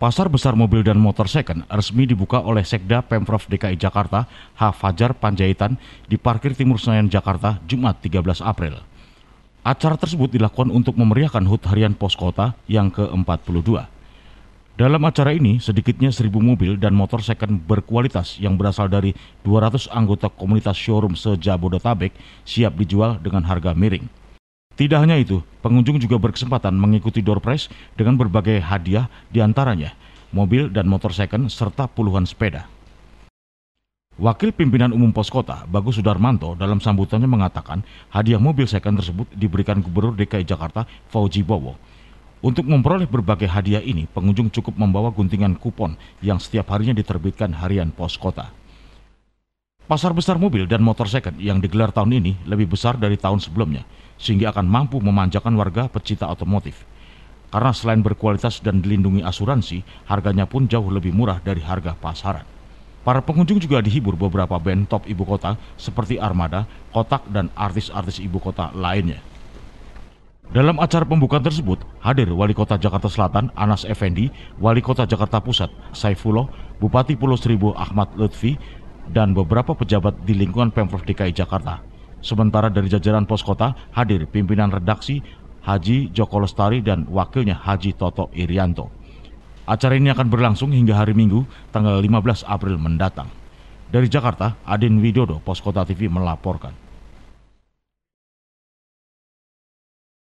Pasar Besar Mobil dan Motor Second resmi dibuka oleh Sekda Pemprov DKI Jakarta H. Fajar Panjaitan di Parkir Timur Senayan, Jakarta, Jumat 13 April. Acara tersebut dilakukan untuk memeriahkan HUT harian pos kota yang ke-42. Dalam acara ini, sedikitnya 1.000 mobil dan motor second berkualitas yang berasal dari 200 anggota komunitas showroom se-Jabodetabek siap dijual dengan harga miring. Tidak hanya itu, pengunjung juga berkesempatan mengikuti door prize dengan berbagai hadiah diantaranya mobil dan motor second serta puluhan sepeda. Wakil Pimpinan Umum Pos Kota, Bagus Sudarmanto, dalam sambutannya mengatakan hadiah mobil second tersebut diberikan Gubernur DKI Jakarta Fauji Bowo. Untuk memperoleh berbagai hadiah ini, pengunjung cukup membawa guntingan kupon yang setiap harinya diterbitkan harian Pos Kota. Pasar besar mobil dan motor second yang digelar tahun ini lebih besar dari tahun sebelumnya, sehingga akan mampu memanjakan warga pecinta otomotif. Karena selain berkualitas dan dilindungi asuransi, harganya pun jauh lebih murah dari harga pasaran. Para pengunjung juga dihibur beberapa band top ibu kota seperti Armada, Kotak, dan artis-artis ibu kota lainnya. Dalam acara pembukaan tersebut, hadir Wali Kota Jakarta Selatan Anas Effendi, Wali Kota Jakarta Pusat Saifullah, Bupati Pulau Seribu Ahmad Lutfi, dan beberapa pejabat di lingkungan Pemprov DKI Jakarta. Sementara dari jajaran pos kota hadir pimpinan redaksi Haji Joko Lestari dan wakilnya Haji Toto Irianto. Acara ini akan berlangsung hingga hari Minggu tanggal 15 April mendatang. Dari Jakarta, Adin Widodo, Poskota TV melaporkan.